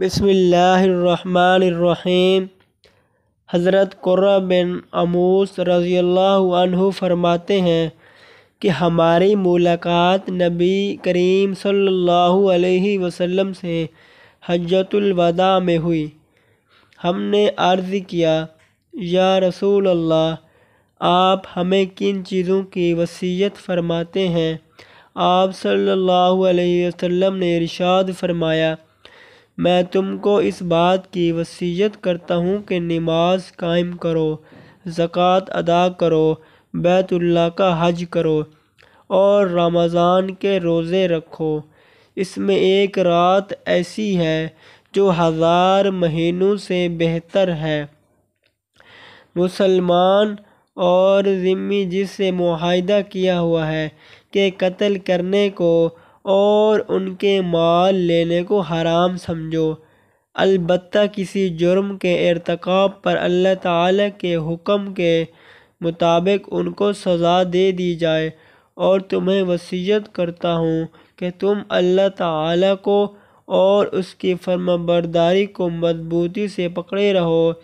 بسم اللہ الرحمن الرحیم حضرت قرہ بن اموس رضی اللہ عنہ فرماتے ہیں کہ ہماری ملاقات نبی کریم صلی اللہ علیہ وسلم سے حجت الوداع میں ہوئی ہم نے عرض کیا یا رسول اللہ آپ ہمیں کن چیزوں کی وصیت فرماتے ہیں آپ صلی اللہ علیہ وسلم نے ارشاد فرمایا میں تم کو اس بات کی وصیت کرتا ہوں کہ نماز قائم کرو زکوٰۃ ادا کرو بیت اللہ کا حج کرو اور رمضان کے روزے رکھو اس میں ایک رات ایسی ہے جو ہزار مہینوں سے بہتر ہے مسلمان اور ذمی جس سے معاہدہ کیا ہوا ہے کہ قتل کرنے کو اور ان کے مال لینے کو حرام سمجھو البتہ کسی جرم کے ارتکاب پر اللہ تعالیٰ کے حکم کے مطابق ان کو سزا دے دی جائے اور تمہیں وسیعت کرتا ہوں کہ تم اللہ تعالیٰ کو اور اس کی فرم برداری کو مضبوطی سے پکڑے رہو